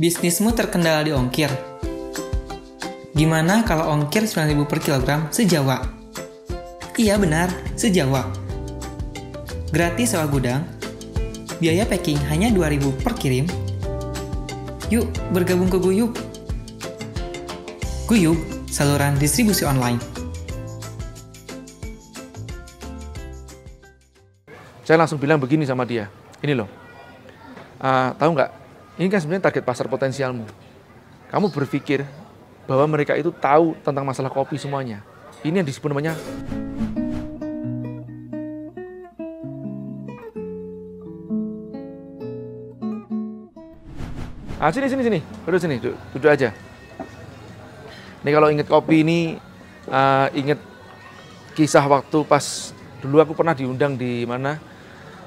Bisnismu terkendala di ongkir. Gimana kalau ongkir 9000 per kilogram sejawa? Iya benar, sejawa. Gratis sewa gudang, biaya packing hanya 2000 per kirim. Yuk, bergabung ke Guyub. Guyub, saluran distribusi online. Saya langsung bilang begini sama dia, ini loh, uh, tahu nggak ini kan sebenarnya target pasar potensialmu. Kamu berpikir bahwa mereka itu tahu tentang masalah kopi semuanya. Ini yang disebut namanya Ah, sini sini sini. Duduk sini, duduk, duduk aja. Ini kalau inget kopi ini uh, ah, inget kisah waktu pas dulu aku pernah diundang di mana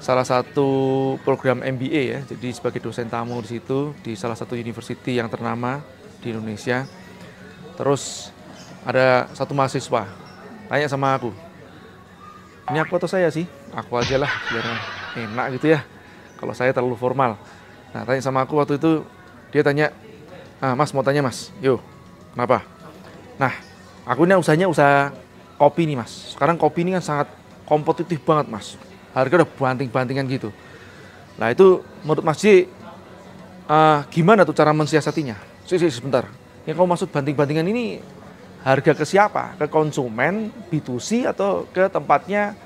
salah satu program MBA ya, jadi sebagai dosen tamu di situ di salah satu university yang ternama di Indonesia. Terus ada satu mahasiswa tanya sama aku, ini aku atau saya sih? Aku aja lah, biar enak gitu ya. Kalau saya terlalu formal. Nah tanya sama aku waktu itu, dia tanya, ah, mas mau tanya mas, yuk kenapa? Nah, aku ini usahanya usaha kopi nih mas. Sekarang kopi ini kan sangat kompetitif banget mas harga udah banting-bantingan gitu. Nah itu menurut Mas uh, gimana tuh cara mensiasatinya? Sih, sih, sebentar. Yang kamu maksud banting-bantingan ini harga ke siapa? Ke konsumen, B2C, atau ke tempatnya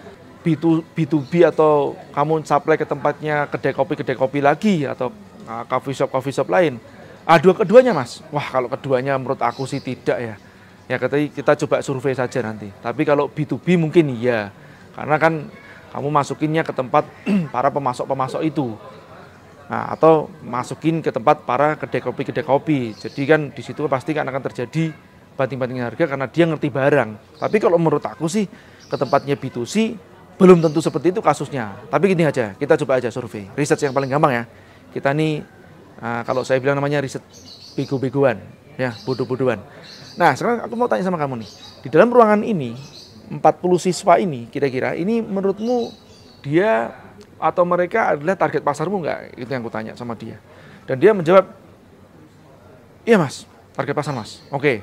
B2, B2B atau kamu supply ke tempatnya kedai kopi-kedai kopi lagi atau uh, coffee shop-coffee shop lain? Ah, dua keduanya mas. Wah kalau keduanya menurut aku sih tidak ya. Ya kita, kita coba survei saja nanti. Tapi kalau B2B mungkin iya. Karena kan kamu masukinnya ke tempat para pemasok-pemasok itu. Nah, atau masukin ke tempat para kedai kopi kedai kopi. Jadi kan di situ pasti kan akan terjadi banting-banting harga karena dia ngerti barang. Tapi kalau menurut aku sih ke tempatnya B2C belum tentu seperti itu kasusnya. Tapi gini aja, kita coba aja survei. Riset yang paling gampang ya. Kita nih uh, kalau saya bilang namanya riset bego-begoan, ya bodoh-bodohan. Nah, sekarang aku mau tanya sama kamu nih. Di dalam ruangan ini 40 siswa ini kira-kira ini menurutmu dia atau mereka adalah target pasarmu nggak? Itu yang aku tanya sama dia. Dan dia menjawab, iya mas, target pasar mas. Oke,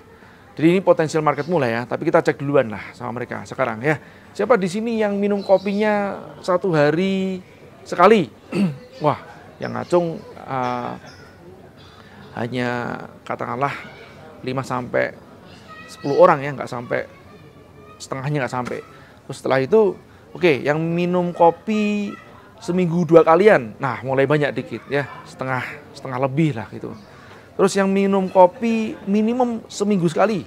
jadi ini potensial market mulai ya, tapi kita cek duluan lah sama mereka sekarang ya. Siapa di sini yang minum kopinya satu hari sekali? Wah, yang ngacung uh, hanya katakanlah 5 sampai 10 orang ya, nggak sampai setengahnya nggak sampai. Terus setelah itu, oke, okay, yang minum kopi seminggu dua kalian, nah mulai banyak dikit ya, setengah setengah lebih lah gitu. Terus yang minum kopi minimum seminggu sekali.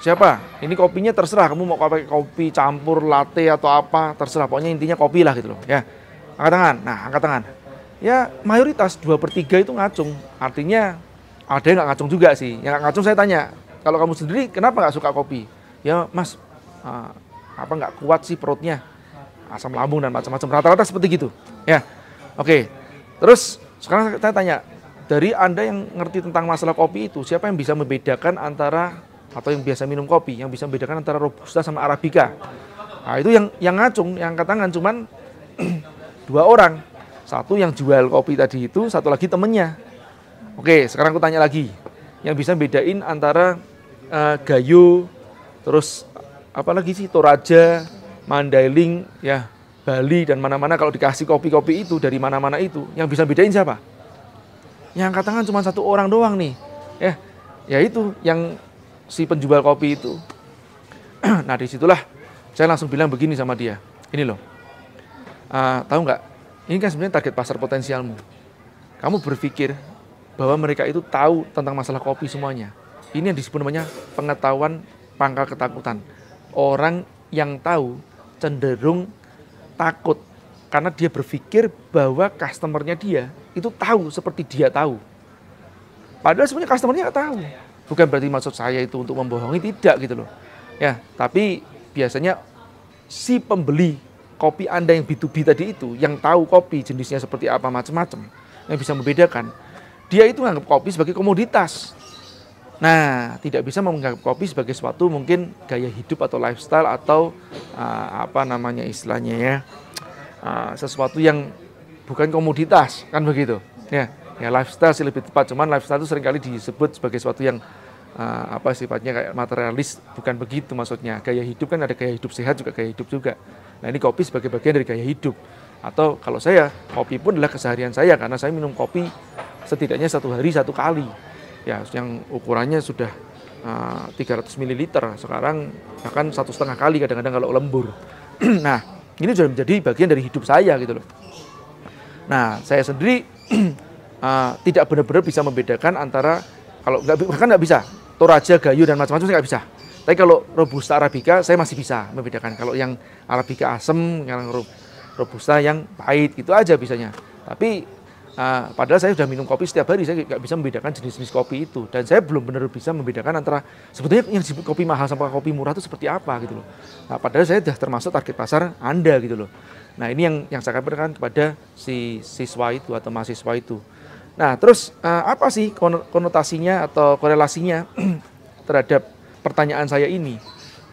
Siapa? Ini kopinya terserah kamu mau pakai kopi campur latte atau apa, terserah. Pokoknya intinya kopi lah gitu loh ya. Angkat tangan. Nah, angkat tangan. Ya, mayoritas dua per tiga itu ngacung. Artinya ada yang nggak ngacung juga sih. Yang nggak ngacung saya tanya, kalau kamu sendiri kenapa nggak suka kopi? ya mas ah, apa nggak kuat sih perutnya asam lambung dan macam-macam rata-rata seperti gitu ya oke terus sekarang saya tanya dari anda yang ngerti tentang masalah kopi itu siapa yang bisa membedakan antara atau yang biasa minum kopi yang bisa membedakan antara robusta sama arabica nah, itu yang yang ngacung yang katakan cuman dua orang satu yang jual kopi tadi itu satu lagi temennya oke sekarang aku tanya lagi yang bisa bedain antara uh, gayo terus apalagi sih Toraja, Mandailing, ya Bali dan mana-mana kalau dikasih kopi-kopi itu dari mana-mana itu yang bisa bedain siapa? Yang angkat tangan cuma satu orang doang nih. Ya, ya itu yang si penjual kopi itu. nah disitulah saya langsung bilang begini sama dia, ini loh, uh, tahu nggak? Ini kan sebenarnya target pasar potensialmu. Kamu berpikir bahwa mereka itu tahu tentang masalah kopi semuanya. Ini yang disebut namanya pengetahuan pangkal ketakutan. Orang yang tahu cenderung takut karena dia berpikir bahwa customernya dia itu tahu seperti dia tahu. Padahal sebenarnya customernya nggak tahu. Bukan berarti maksud saya itu untuk membohongi tidak gitu loh. Ya, tapi biasanya si pembeli kopi Anda yang B2B tadi itu yang tahu kopi jenisnya seperti apa macam-macam yang bisa membedakan. Dia itu nganggap kopi sebagai komoditas. Nah, tidak bisa menganggap kopi sebagai suatu mungkin gaya hidup atau lifestyle atau uh, apa namanya istilahnya ya uh, sesuatu yang bukan komoditas kan begitu ya ya lifestyle sih lebih tepat cuman lifestyle itu seringkali disebut sebagai suatu yang uh, apa sifatnya kayak materialis bukan begitu maksudnya gaya hidup kan ada gaya hidup sehat juga gaya hidup juga nah ini kopi sebagai bagian dari gaya hidup atau kalau saya kopi pun adalah keseharian saya karena saya minum kopi setidaknya satu hari satu kali ya yang ukurannya sudah uh, 300 ml sekarang akan satu setengah kali kadang-kadang kalau lembur nah ini sudah menjadi bagian dari hidup saya gitu loh nah saya sendiri uh, tidak benar-benar bisa membedakan antara kalau nggak bahkan nggak bisa toraja gayu dan macam-macam saya nggak bisa tapi kalau robusta arabica saya masih bisa membedakan kalau yang arabica asem yang robusta yang pahit itu aja bisanya tapi Ah, padahal saya sudah minum kopi setiap hari, saya nggak bisa membedakan jenis-jenis kopi itu. Dan saya belum benar bisa membedakan antara sebetulnya yang disebut kopi mahal sama kopi murah itu seperti apa gitu loh. Nah, padahal saya sudah termasuk target pasar Anda gitu loh. Nah ini yang yang saya katakan kepada si siswa itu atau mahasiswa itu. Nah terus uh, apa sih konotasinya atau korelasinya terhadap pertanyaan saya ini?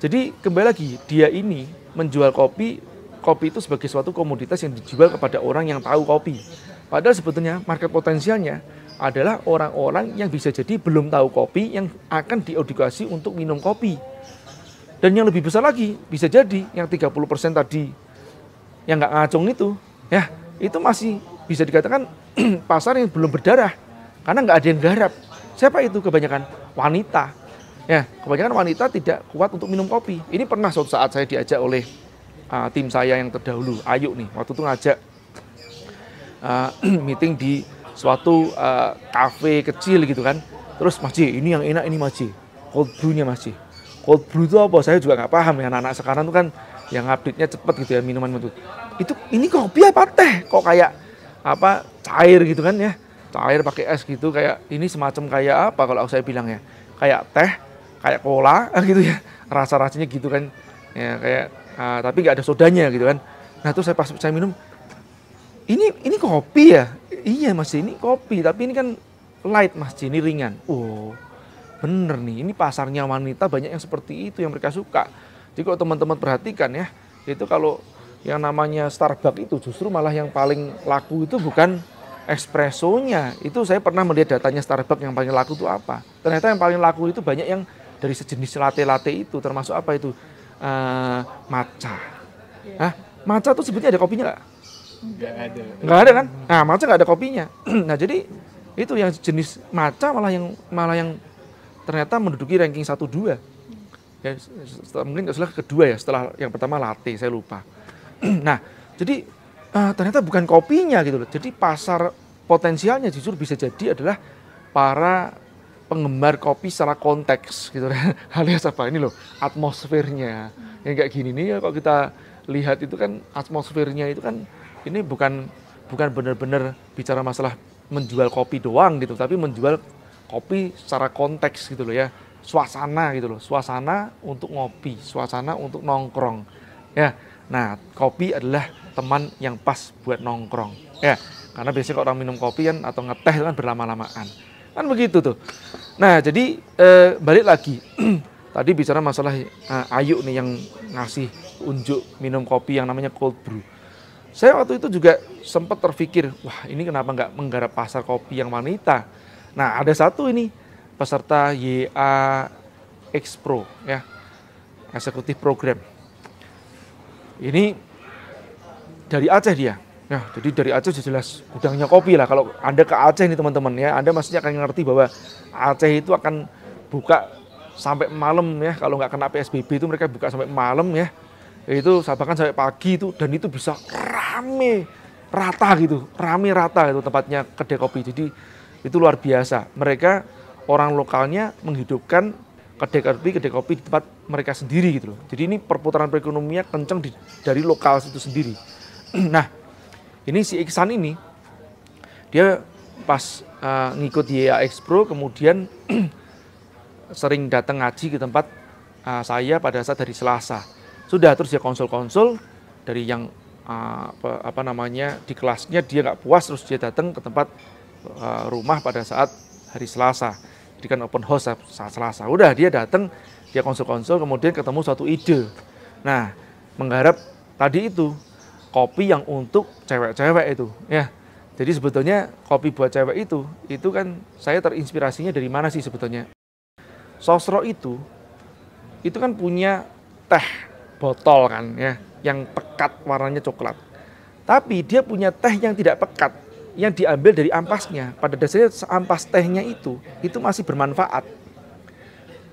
Jadi kembali lagi dia ini menjual kopi kopi itu sebagai suatu komoditas yang dijual kepada orang yang tahu kopi. Padahal sebetulnya market potensialnya adalah orang-orang yang bisa jadi belum tahu kopi yang akan diedukasi untuk minum kopi. Dan yang lebih besar lagi, bisa jadi yang 30% tadi yang nggak ngacung itu, ya itu masih bisa dikatakan pasar yang belum berdarah karena nggak ada yang garap. Siapa itu kebanyakan wanita. Ya, kebanyakan wanita tidak kuat untuk minum kopi. Ini pernah suatu saat saya diajak oleh uh, tim saya yang terdahulu, Ayu nih, waktu itu ngajak uh, meeting di suatu uh, ah, cafe kecil gitu kan. Terus Mas ini yang enak ini Mas cold brew-nya Mas Cold brew itu apa? Saya juga nggak paham ya, anak-anak sekarang tuh kan yang update-nya cepet gitu ya minuman itu. Itu ini kopi apa teh? Kok kayak apa cair gitu kan ya? Cair pakai es gitu kayak ini semacam kayak apa kalau saya bilang ya? Kayak teh, kayak cola gitu ya. Rasa-rasanya gitu kan. Ya kayak uh, tapi nggak ada sodanya gitu kan nah terus saya pas saya minum ini ini kopi ya iya mas ini kopi tapi ini kan light mas ini ringan oh bener nih ini pasarnya wanita banyak yang seperti itu yang mereka suka jadi kalau teman-teman perhatikan ya itu kalau yang namanya Starbucks itu justru malah yang paling laku itu bukan espressonya itu saya pernah melihat datanya Starbucks yang paling laku itu apa ternyata yang paling laku itu banyak yang dari sejenis latte latte itu termasuk apa itu uh, eh, maca. Yeah. Iya. Maca tuh sebetulnya ada kopinya nggak? Nggak ada. Nggak ada kan? Nah, maca nggak ada kopinya. nah, jadi itu yang jenis maca malah yang malah yang ternyata menduduki ranking satu dua, Ya, setelah, mungkin setelah kedua ya, setelah yang pertama latte, saya lupa. nah, jadi uh, ternyata bukan kopinya gitu loh. Jadi pasar potensialnya jujur bisa jadi adalah para penggemar kopi secara konteks gitu alias apa ini loh atmosfernya yang kayak gini nih ya kalau kita lihat itu kan atmosfernya itu kan ini bukan bukan benar-benar bicara masalah menjual kopi doang gitu tapi menjual kopi secara konteks gitu loh ya suasana gitu loh suasana untuk ngopi suasana untuk nongkrong ya nah kopi adalah teman yang pas buat nongkrong ya karena biasanya kalau orang minum kopi kan atau ngeteh kan berlama-lamaan Kan begitu tuh. Nah, jadi eh, balik lagi. Tadi bicara masalah eh, Ayu nih yang ngasih unjuk minum kopi yang namanya cold brew. Saya waktu itu juga sempat terpikir, wah ini kenapa nggak menggarap pasar kopi yang wanita? Nah, ada satu ini peserta YA Expro ya, eksekutif program. Ini dari Aceh dia. Nah, jadi dari Aceh sudah jelas gudangnya kopi lah. Kalau Anda ke Aceh nih teman-teman ya, Anda maksudnya akan ngerti bahwa Aceh itu akan buka sampai malam ya. Kalau nggak kena PSBB itu mereka buka sampai malam ya. Itu bahkan sampai pagi itu dan itu bisa rame rata gitu, rame rata itu tempatnya kedai kopi. Jadi itu luar biasa. Mereka orang lokalnya menghidupkan kedai kopi, kedai kopi di tempat mereka sendiri gitu loh. Jadi ini perputaran perekonomian kencang di, dari lokal itu sendiri. nah, ini si Iksan ini, dia pas uh, ngikut YAX Pro, kemudian sering datang ngaji ke tempat uh, saya pada saat dari Selasa. Sudah terus dia konsul-konsul dari yang uh, eh, apa, apa namanya di kelasnya dia nggak puas terus dia datang ke tempat uh, rumah pada saat hari Selasa. Jadi kan open house saat Selasa. Udah dia datang dia konsul-konsul kemudian ketemu satu ide. Nah mengharap tadi itu kopi yang untuk cewek-cewek itu ya jadi sebetulnya kopi buat cewek itu itu kan saya terinspirasinya dari mana sih sebetulnya sosro itu itu kan punya teh botol kan ya yang pekat warnanya coklat tapi dia punya teh yang tidak pekat yang diambil dari ampasnya pada dasarnya ampas tehnya itu itu masih bermanfaat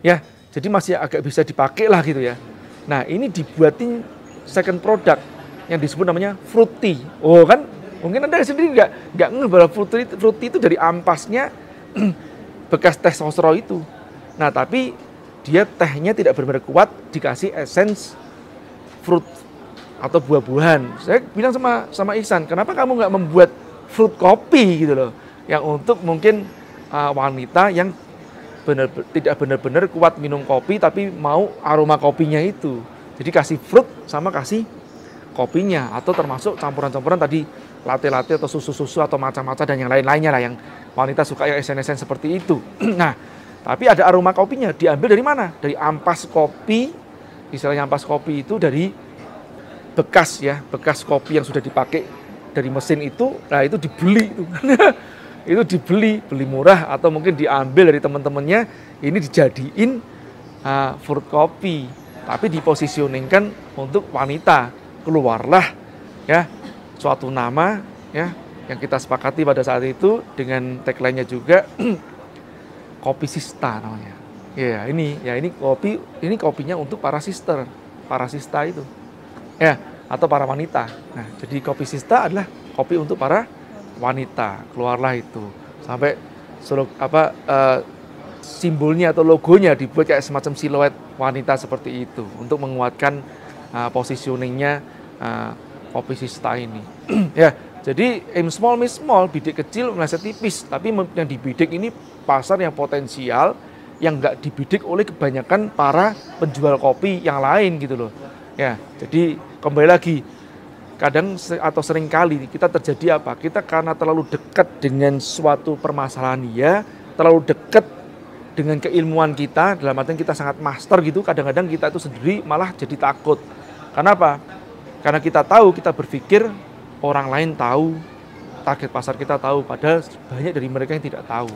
ya jadi masih agak bisa dipakai lah gitu ya nah ini dibuatin second product yang disebut namanya fruity. Oh kan, mungkin Anda sendiri nggak nggak ngeh bahwa fruity, fruity itu dari ampasnya bekas teh sosro itu. Nah tapi dia tehnya tidak benar-benar kuat dikasih essence fruit atau buah-buahan. Saya bilang sama sama Ihsan, kenapa kamu nggak membuat fruit kopi gitu loh, yang untuk mungkin uh, wanita yang benar tidak benar-benar kuat minum kopi tapi mau aroma kopinya itu. Jadi kasih fruit sama kasih kopinya atau termasuk campuran-campuran tadi latte-latte atau susu-susu atau macam-macam dan yang lain-lainnya lah yang wanita suka yang esen-esen seperti itu. nah, tapi ada aroma kopinya diambil dari mana? Dari ampas kopi. Istilahnya ampas kopi itu dari bekas ya, bekas kopi yang sudah dipakai dari mesin itu. Nah, itu dibeli itu. dibeli, beli murah atau mungkin diambil dari teman-temannya ini dijadiin uh, ah, fruit kopi tapi diposisioningkan untuk wanita keluarlah ya suatu nama ya yang kita sepakati pada saat itu dengan tagline-nya juga kopi sista namanya. Ya, ini ya ini kopi ini kopinya untuk para sister, para sista itu. Ya, atau para wanita. Nah, jadi kopi sista adalah kopi untuk para wanita. Keluarlah itu. Sampai seluk, apa uh, simbolnya atau logonya dibuat kayak semacam siluet wanita seperti itu untuk menguatkan uh, positioningnya Ah, kopi sista ini. ya, jadi aim small miss small, bidik kecil meleset tipis, tapi yang dibidik ini pasar yang potensial yang nggak dibidik oleh kebanyakan para penjual kopi yang lain gitu loh. Ya, jadi kembali lagi kadang atau sering kali kita terjadi apa? Kita karena terlalu dekat dengan suatu permasalahan ya, terlalu dekat dengan keilmuan kita, dalam artian kita sangat master gitu, kadang-kadang kita itu sendiri malah jadi takut. karena apa karena kita tahu, kita berpikir orang lain tahu, target pasar kita tahu, padahal banyak dari mereka yang tidak tahu.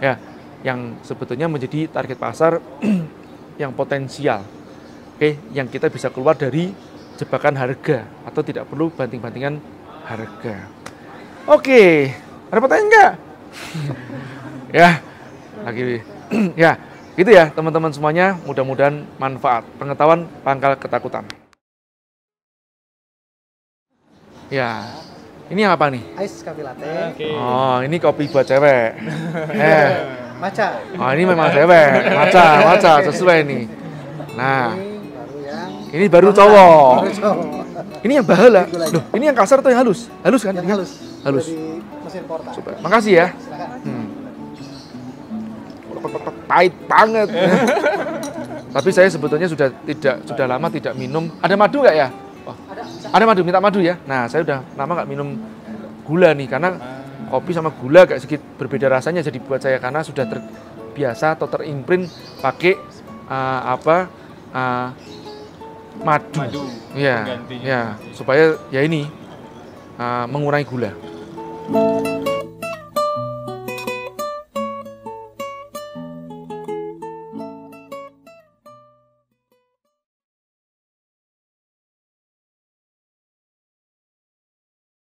Ya, yang sebetulnya menjadi target pasar yang potensial. Oke, yang kita bisa keluar dari jebakan harga atau tidak perlu banting-bantingan harga. Oke, ada pertanyaan nggak? ya, lagi ya, gitu ya teman-teman semuanya. Mudah-mudahan manfaat pengetahuan pangkal ketakutan. Ya. Ini yang apa nih? Ice kopi latte. Okay. Oh, ini kopi buat cewek. eh. Maca. Oh, ini memang cewek. Maca, maca sesuai nih. Nah. Ini baru yang cowok. Baru cowok. Ini yang bahala. Ya? Loh, ini yang kasar atau yang halus? Halus kan? Yang halus. Halus. Dari mesin porta. Makasih ya. Hmm. Pahit banget. Tapi saya sebetulnya sudah tidak sudah lama tidak minum. Ada madu nggak ya? Ada madu, minta madu ya. Nah, saya udah lama nggak minum gula nih karena kopi sama gula agak sedikit berbeda rasanya jadi buat saya karena sudah terbiasa atau terimprint pakai uh, apa uh, madu. madu ya, ya supaya ya ini uh, mengurangi gula.